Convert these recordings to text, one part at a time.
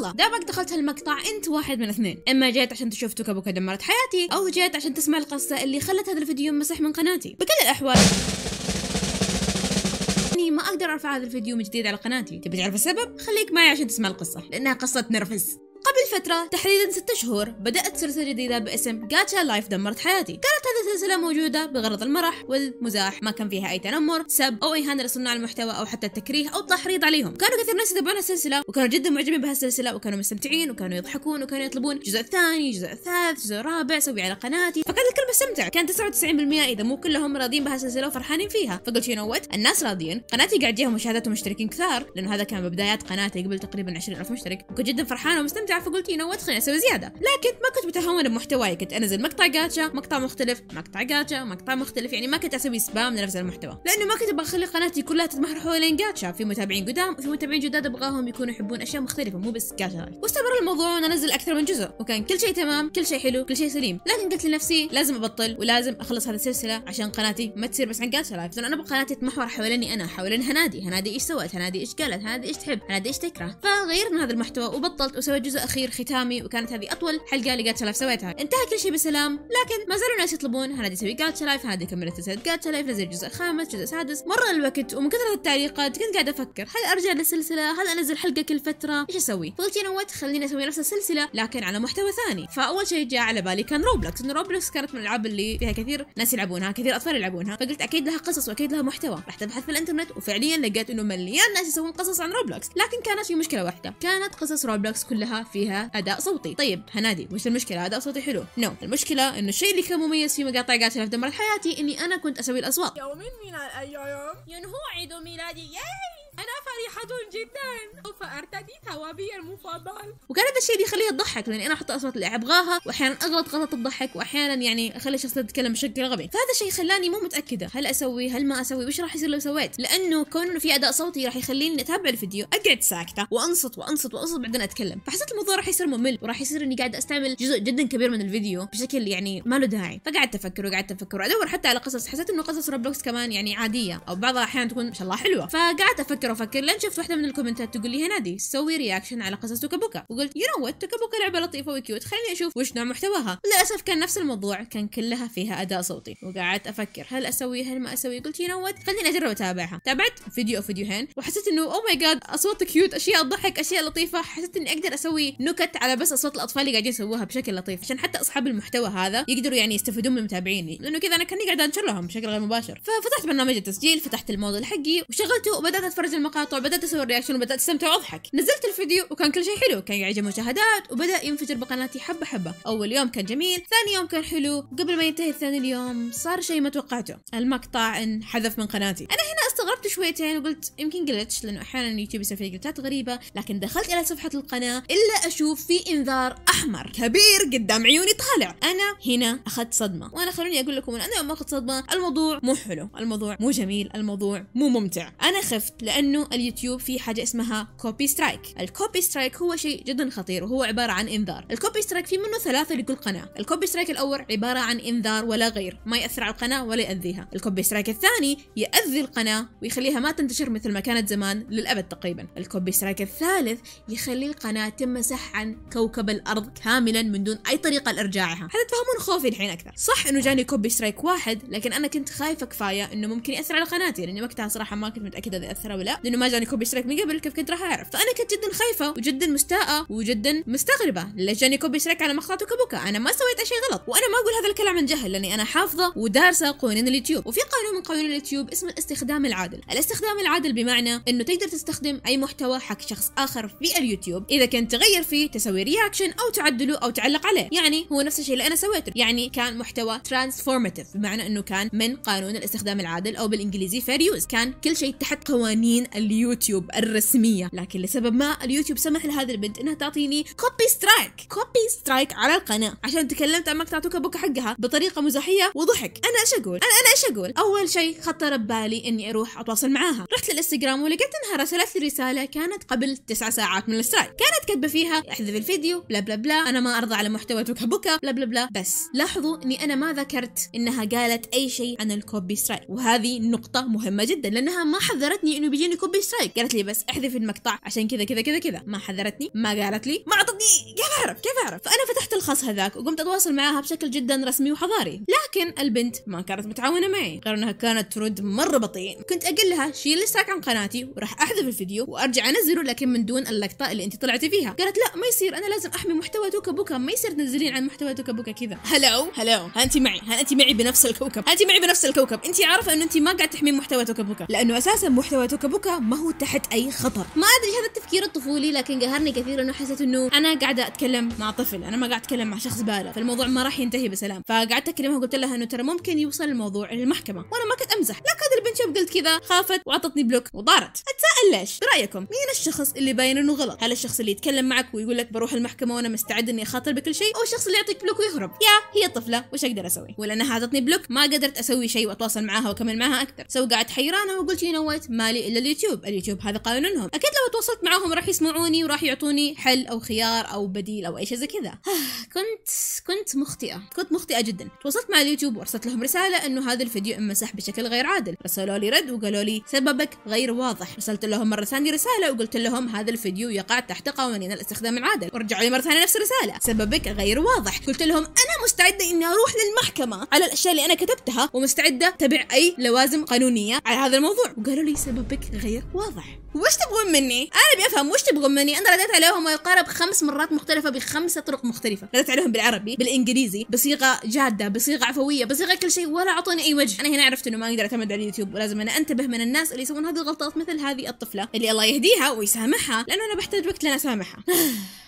يلا دامك دخلت هالمقطع انت واحد من اثنين اما جيت عشان تشوف توكا بوكا دمرت حياتي او جيت عشان تسمع القصه اللي خلت هذا الفيديو ينمسح من قناتي بكل الاحوال اني ما اقدر ارفع هذا الفيديو من جديد على قناتي تبي تعرف السبب خليك معي عشان تسمع القصه لانها قصه نرفز قبل فترة تحديدا ستة شهور بدأت سلسلة جديدة باسم جاتشا لايف دمرت حياتي كانت هذه السلسلة موجودة بغرض المرح والمزاح ما كان فيها أي تنمر سب أو إهانة لصناع المحتوى أو حتى التكريه أو التحريض عليهم كانوا كثير ناس يتابعون السلسلة وكانوا جدا معجبين بهالسلسلة وكانوا مستمتعين وكانوا يضحكون وكانوا يطلبون جزء ثاني جزء ثالث جزء رابع سوي على قناتي فكان الكل مستمتع كان 99% إذا مو كلهم راضيين بهالسلسلة وفرحانين فيها فقلت شنو وات الناس راضيين قناتي قاعد جيها مشاهدات ومشتركين كثار لأنه هذا كان بدايات قناتي قبل تقريبا 20000 مشترك وكنت جدا فرحانة ومستمتعة استمتع فقلت يو نو خليني اسوي زياده لكن ما كنت متهونه بمحتواي كنت انزل مقطع جاتشا مقطع مختلف مقطع جاتشا مقطع مختلف يعني ما كنت اسوي سبام لنفس المحتوى لانه ما كنت ابغى اخلي قناتي كلها تتمحور حوالين جاتشا في متابعين قدام وفي متابعين جداد ابغاهم يكونوا يحبون اشياء مختلفه مو بس جاتشا واستمر الموضوع وانا انزل اكثر من جزء وكان كل شيء تمام كل شيء حلو كل شيء سليم لكن قلت لنفسي لازم ابطل ولازم اخلص هذه السلسله عشان قناتي ما تصير بس عن جاتشا لايف لان انا ابغى قناتي تتمحور حواليني انا حوالين هنادي هنادي ايش سوت هنادي ايش قالت هنادي ايش تحب هنادي ايش تكره فغيرنا هذا المحتوى وبطلت وسويت جزء الاخير ختامي وكانت هذه اطول حلقه لجاتشا لايف سويتها انتهى كل شيء بسلام لكن ما زالوا الناس يطلبون هنادي تسوي جاتشا لايف هذه كملت سلسله جاتشا لايف نزل الجزء الخامس الجزء السادس مر الوقت ومن كثره التعليقات كنت قاعده افكر هل ارجع للسلسله هل انزل حلقه كل فتره ايش اسوي قلت يو نوت خليني اسوي نفس السلسله لكن على محتوى ثاني فاول شيء جاء على بالي كان روبلوكس انه روبلوكس كانت من الالعاب اللي فيها كثير ناس يلعبونها كثير اطفال يلعبونها فقلت اكيد لها قصص واكيد لها محتوى رحت ابحث في الانترنت وفعليا لقيت انه مليان ناس يسوون قصص عن روبلوكس لكن كانت في مشكله واحده كانت قصص روبلوكس كلها فيها اداء صوتي طيب هنادي وش المشكله اداء صوتي حلو نو no. المشكله انه الشيء اللي كان مميز في مقاطع قاتله في دمرت حياتي اني انا كنت اسوي الاصوات أيوة، يوم من الايام ينهو عيد ميلادي ياي أنا فرحة جدا سوف أرتدي ثوابي المفضل وكان هذا الشيء بيخليها تضحك لأني يعني أنا أحط أصوات اللي أبغاها وأحيانا أغلط غلطة تضحك وأحيانا يعني أخلي الشخص يتكلم بشكل غبي فهذا الشيء خلاني مو متأكدة هل أسوي هل ما أسوي وش راح يصير لو سويت لأنه كون إنه في أداء صوتي راح يخليني أتابع الفيديو أقعد ساكتة وأنصت وأنصت وأنصت بعدين أتكلم فحسيت الموضوع راح يصير ممل وراح يصير إني قاعد أستعمل جزء جدا كبير من الفيديو بشكل يعني ما له داعي فقعدت أفكر وقعدت أفكر وأدور حتى على قصص حسيت إنه قصص روبلوكس كمان يعني عادية أو بعضها أحيانا تكون ما شاء الله حلوة فقعدت أفكر افكر افكر لين شفت واحده من الكومنتات تقول لي هنادي سوي رياكشن على قصص توكابوكا وقلت يو نو وات توكابوكا لعبه لطيفه وكيوت خليني اشوف وش نوع محتواها للاسف كان نفس الموضوع كان كلها فيها اداء صوتي وقعدت افكر هل اسوي هل ما اسوي قلت يو نو وات خليني اجرب اتابعها تابعت فيديو او فيديوهين وحسيت انه او ماي جاد اصوات كيوت اشياء تضحك اشياء لطيفه حسيت اني اقدر اسوي نكت على بس اصوات الاطفال اللي قاعدين يسووها بشكل لطيف عشان حتى اصحاب المحتوى هذا يقدروا يعني يستفيدون من متابعيني لانه كذا انا كاني قاعده انشر لهم بشكل غير مباشر ففتحت برنامج التسجيل فتحت الموضوع حقي وشغلته وبدات اتفرج المقاطع وبدأت أسوي الرياكشن وبدأت أستمتع وأضحك نزلت الفيديو وكان كل شيء حلو كان يعجب مشاهدات وبدأ ينفجر بقناتي حبة حبة أول يوم كان جميل ثاني يوم كان حلو قبل ما ينتهي ثاني اليوم صار شيء ما توقعته المقطع انحذف من قناتي أنا هنا استغربت شويتين وقلت يمكن جلتش لأنه أحيانا اليوتيوب يسوي جلتشات غريبة لكن دخلت إلى صفحة القناة إلا أشوف في إنذار أحمر كبير قدام عيوني طالع أنا هنا أخذت صدمة وأنا خلوني أقول لكم أنا يوم أخذت صدمة الموضوع مو حلو الموضوع مو جميل الموضوع مو ممتع أنا خفت لأن لأنه اليوتيوب في حاجة اسمها كوبي سترايك الكوبي سترايك هو شيء جدا خطير وهو عبارة عن إنذار الكوبي سترايك في منه ثلاثة لكل قناة الكوبي سترايك الأول عبارة عن إنذار ولا غير ما يأثر على القناة ولا يأذيها الكوبي سترايك الثاني يأذي القناة ويخليها ما تنتشر مثل ما كانت زمان للأبد تقريبا الكوبي سترايك الثالث يخلي القناة تمسح عن كوكب الأرض كاملا من دون أي طريقة لإرجاعها هذا تفهمون خوفي الحين أكثر صح إنه جاني كوبي سترايك واحد لكن أنا كنت خايفة كفاية إنه ممكن يأثر على قناتي لأني وقتها صراحة ما كنت متأكدة إذا أثر ولا لانه ما جاني كوبي شريك من قبل كيف كنت راح اعرف فانا كنت جدا خايفه وجدا مستاءه وجدا مستغربه ليش جاني كوبي شريك على مقطع كابوكا انا ما سويت اي شيء غلط وانا ما اقول هذا الكلام عن جهل لاني انا حافظه ودارسه قوانين اليوتيوب وفي قانون من قوانين اليوتيوب اسمه الاستخدام العادل الاستخدام العادل بمعنى انه تقدر تستخدم اي محتوى حق شخص اخر في اليوتيوب اذا كنت تغير فيه تسوي رياكشن او تعدله او تعلق عليه يعني هو نفس الشيء اللي انا سويته يعني كان محتوى ترانسفورماتيف بمعنى انه كان من قانون الاستخدام العادل او بالانجليزي فير يوز كان كل شيء تحت قوانين من اليوتيوب الرسميه لكن لسبب ما اليوتيوب سمح لهذه البنت انها تعطيني كوبي سترايك كوبي سترايك على القناه عشان تكلمت عن مقطع توكا بوكا حقها بطريقه مزاحيه وضحك انا ايش اقول انا انا ايش اقول اول شيء خطر ببالي اني اروح اتواصل معاها رحت للانستغرام ولقيت انها رسلت لي رساله كانت قبل تسع ساعات من السترايك كانت كاتبه فيها احذف الفيديو بلا بلا بلا انا ما ارضى على محتوى بوكا بلا بلا بلا بس لاحظوا اني انا ما ذكرت انها قالت اي شيء عن الكوبي سترايك وهذه نقطه مهمه جدا لانها ما حذرتني انه بيجي انه كوبي سترايك قالت لي بس احذف المقطع عشان كذا كذا كذا كذا ما حذرتني ما قالت لي ما اعطتني كيف اعرف كيف اعرف فانا فتحت الخاص هذاك وقمت اتواصل معاها بشكل جدا رسمي وحضاري لكن البنت ما كانت متعاونه معي غير انها كانت ترد مره بطيء كنت اقول لها شيل الاشتراك عن قناتي وراح احذف الفيديو وارجع انزله لكن من دون اللقطه اللي انت طلعتي فيها قالت لا ما يصير انا لازم احمي محتوى توكا بوكا ما يصير تنزلين عن محتوى توكا بوكا كذا هلو هلو ها انت معي ها انت معي بنفس الكوكب انت معي بنفس الكوكب انت عارفه انه انت ما قاعد تحمي محتوى توكا بوكا لانه اساسا محتوى توكا بوكا لوكا ما هو تحت اي خطر ما ادري هذا التفكير الطفولي لكن قهرني كثير انه حسيت انه انا قاعده اتكلم مع طفل انا ما قاعد اتكلم مع شخص بالغ فالموضوع ما راح ينتهي بسلام فقعدت اكلمها وقلت لها انه ترى ممكن يوصل الموضوع للمحكمه وانا ما كنت امزح لكن البنت شوف قلت كذا خافت وعطتني بلوك وطارت اتساءل ليش برايكم مين الشخص اللي باين انه غلط هل الشخص اللي يتكلم معك ويقول لك بروح المحكمه وانا مستعد اني اخاطر بكل شيء او الشخص اللي يعطيك بلوك ويهرب يا هي طفله وش اقدر اسوي ولانها اعطتني بلوك ما قدرت اسوي شيء واتواصل معاها واكمل معاها اكثر سو قعدت حيرانه وقلت يو نو مالي الا اللي اليوتيوب اليوتيوب هذا قانونهم اكيد لو تواصلت معاهم راح يسمعوني وراح يعطوني حل او خيار او بديل او اي شيء زي كذا كنت كنت مخطئه كنت مخطئه جدا تواصلت مع اليوتيوب وارسلت لهم رساله انه هذا الفيديو انمسح بشكل غير عادل رسلوا لي رد وقالوا لي سببك غير واضح رسلت لهم مره ثانيه رساله وقلت لهم هذا الفيديو يقع تحت قوانين الاستخدام العادل ورجعوا لي مره ثانيه نفس الرساله سببك غير واضح قلت لهم انا مستعده اني اروح للمحكمه على الاشياء اللي انا كتبتها ومستعده تبع اي لوازم قانونيه على هذا الموضوع وقالوا لي سببك غير واضح وش تبغون مني؟ انا ابي افهم وش تبغون مني؟ انا رديت عليهم ما يقارب خمس مرات مختلفه بخمسه طرق مختلفه، رديت عليهم بالعربي، بالانجليزي، بصيغه جاده، بصيغه عفويه، بصيغه كل شيء ولا اعطوني اي وجه، انا هنا عرفت انه ما اقدر اعتمد على اليوتيوب ولازم انا انتبه من الناس اللي يسوون هذه الغلطات مثل هذه الطفله اللي الله يهديها ويسامحها لانه انا بحتاج وقت لنا اسامحها.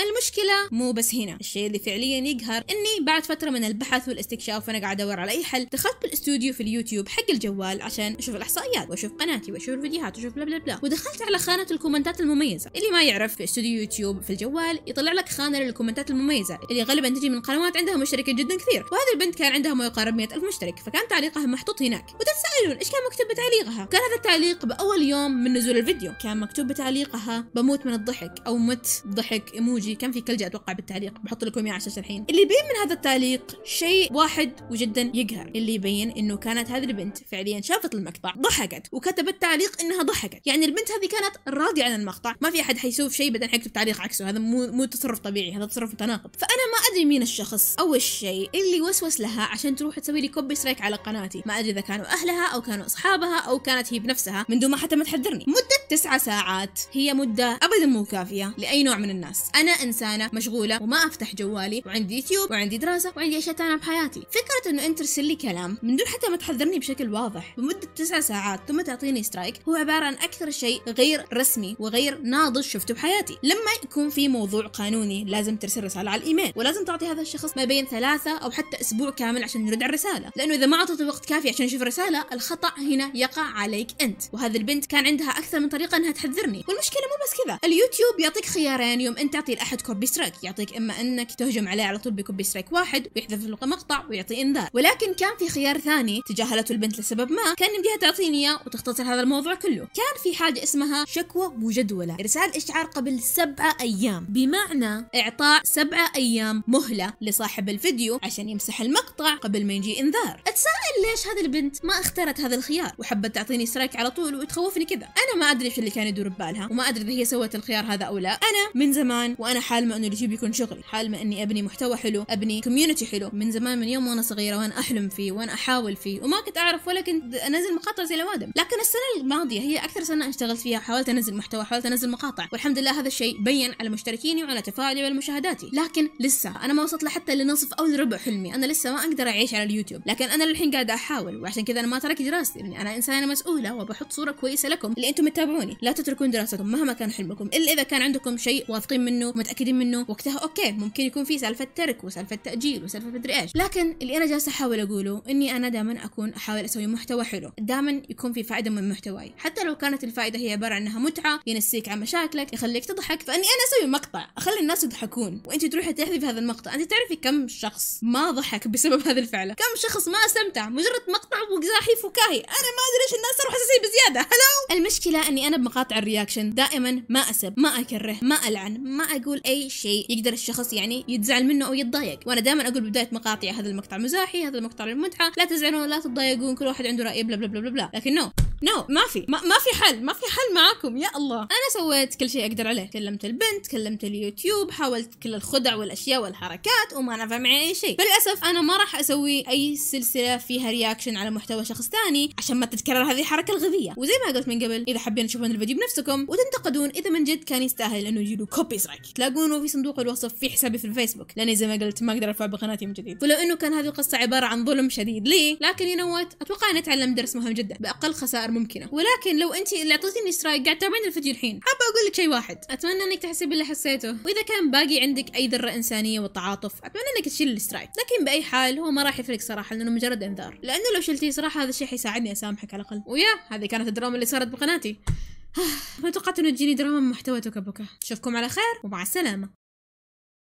المشكله مو بس هنا الشيء اللي فعليا يقهر اني بعد فتره من البحث والاستكشاف وانا قاعد ادور على اي حل دخلت بالاستوديو في اليوتيوب حق الجوال عشان اشوف الاحصائيات واشوف قناتي واشوف الفيديوهات واشوف بلا بلا بلا ودخلت على خانه الكومنتات المميزه اللي ما يعرف في استوديو يوتيوب في الجوال يطلع لك خانه للكومنتات المميزه اللي غالبا تجي من قنوات عندها مشتركه جدا كثير وهذه البنت كان عندها ما يقارب 100 الف مشترك فكان تعليقها محطوط هناك وتتسألون ايش كان مكتوب بتعليقها كان هذا التعليق باول يوم من نزول الفيديو كان مكتوب بتعليقها بموت من الضحك او مت ضحك ايموجي تكنولوجي كان في كلجي اتوقع بالتعليق بحط لكم اياه على الشاشه الحين اللي يبين من هذا التعليق شيء واحد وجدا يقهر اللي يبين انه كانت هذه البنت فعليا شافت المقطع ضحكت وكتبت تعليق انها ضحكت يعني البنت هذه كانت راضيه عن المقطع ما في احد حيشوف شيء بعدين حيكتب تعليق عكسه هذا مو مو تصرف طبيعي هذا تصرف متناقض فانا ما ادري مين الشخص او الشيء اللي وسوس لها عشان تروح تسوي لي كوبي سترايك على قناتي ما ادري اذا كانوا اهلها او كانوا اصحابها او كانت هي بنفسها من دون ما حتى ما تحذرني مده تسعة ساعات هي مده ابدا مو كافيه لاي نوع من الناس انا انسانه مشغوله وما افتح جوالي وعندي يوتيوب وعندي دراسه وعندي اشياء ثانيه بحياتي فكره انه انت ترسل لي كلام من دون حتى ما تحذرني بشكل واضح بمده تسع ساعات ثم تعطيني سترايك هو عباره عن اكثر شيء غير رسمي وغير ناضج شفته بحياتي لما يكون في موضوع قانوني لازم ترسل رساله على الايميل ولازم تعطي هذا الشخص ما بين ثلاثه او حتى اسبوع كامل عشان يرد على الرساله لانه اذا ما اعطيته وقت كافي عشان يشوف الرساله الخطا هنا يقع عليك انت وهذه البنت كان عندها اكثر من طريقه انها تحذرني والمشكله مو بس كذا اليوتيوب يعطيك خيارين يوم انت تعطي احد كوبي سترايك يعطيك اما انك تهجم عليه على طول بكوبي سترايك واحد ويحذف له مقطع ويعطي انذار ولكن كان في خيار ثاني تجاهلته البنت لسبب ما كان يمديها تعطيني اياه وتختصر هذا الموضوع كله كان في حاجه اسمها شكوى مجدوله ارسال اشعار قبل سبعة ايام بمعنى اعطاء سبعة ايام مهله لصاحب الفيديو عشان يمسح المقطع قبل ما يجي انذار اتساءل ليش هذه البنت ما اختارت هذا الخيار وحبت تعطيني سترايك على طول وتخوفني كذا انا ما ادري ايش اللي كان يدور ببالها وما ادري اذا هي سوت الخيار هذا او لا انا من زمان وانا انا حالمه انه اليوتيوب يكون شغلي حالمه اني ابني محتوى حلو ابني كوميونتي حلو من زمان من يوم وانا صغيره وانا احلم فيه وانا احاول فيه وما كنت اعرف ولا كنت انزل مقاطع زي الوادم لكن السنه الماضيه هي اكثر سنه اشتغلت فيها حاولت انزل محتوى حاولت انزل مقاطع والحمد لله هذا الشيء بين على مشتركيني وعلى تفاعلي وعلى مشاهداتي لكن لسه انا ما وصلت لحتى لنصف او لربع حلمي انا لسه ما اقدر اعيش على اليوتيوب لكن انا للحين قاعده احاول وعشان كذا انا ما تركت دراستي يعني انا انسانه مسؤوله وبحط صوره كويسه لكم اللي انتم تتابعوني لا تتركون دراستكم مهما كان حلمكم الا اذا كان عندكم شيء واثقين منه متاكدين منه وقتها اوكي ممكن يكون في سالفه ترك وسالفه تاجيل وسالفه مدري ايش لكن اللي انا جالسه احاول اقوله اني انا دائما اكون احاول اسوي محتوى حلو دائما يكون في فائده من محتواي حتى لو كانت الفائده هي عباره انها متعه ينسيك عن مشاكلك يخليك تضحك فاني انا اسوي مقطع اخلي الناس يضحكون وانت تروحي تحذفي هذا المقطع انت تعرفي كم شخص ما ضحك بسبب هذه الفعله كم شخص ما استمتع مجرد مقطع وقزاحي فكاهي انا ما ادري ايش الناس صاروا تسوي بزياده هلو المشكله اني انا بمقاطع الرياكشن دائما ما اسب ما اكره ما العن ما اقول يقول اي شيء يقدر الشخص يعني يتزعل منه او يتضايق وانا دائما اقول بدايه مقاطعي هذا المقطع مزاحي هذا المقطع للمتعه لا تزعلون لا تتضايقون كل واحد عنده راي بلا بلا بلا بلا لكن نو no. نو no, ما في ما, ما في حل ما في حل معاكم يا الله انا سويت كل شيء اقدر عليه كلمت البنت كلمت اليوتيوب حاولت كل الخدع والاشياء والحركات وما نفع معي اي شيء للاسف انا ما راح اسوي اي سلسله فيها رياكشن على محتوى شخص ثاني عشان ما تتكرر هذه الحركه الغبيه وزي ما قلت من قبل اذا حابين تشوفون الفيديو بنفسكم وتنتقدون اذا من جد كان يستاهل انه يجي له كوبي سترايك تلاقونه في صندوق الوصف في حسابي في الفيسبوك لاني زي ما قلت ما اقدر ارفع بقناتي من جديد ولو انه كان هذه القصه عباره عن ظلم شديد لي لكن ينوت اتوقع نتعلم درس مهم جدا باقل خسائر مشاعر ممكنه ولكن لو انت اللي اعطيتيني سترايك قاعد تتابعين الفيديو الحين حابه اقول لك شيء واحد اتمنى انك تحسي باللي حسيته واذا كان باقي عندك اي ذره انسانيه وتعاطف اتمنى انك تشيل السترايك لكن باي حال هو ما راح يفرق صراحه لانه مجرد انذار لانه لو شلتيه صراحه هذا الشيء حيساعدني اسامحك على الاقل ويا هذه كانت الدراما اللي صارت بقناتي ما توقعت انه تجيني دراما من محتوى بوكا اشوفكم على خير ومع السلامه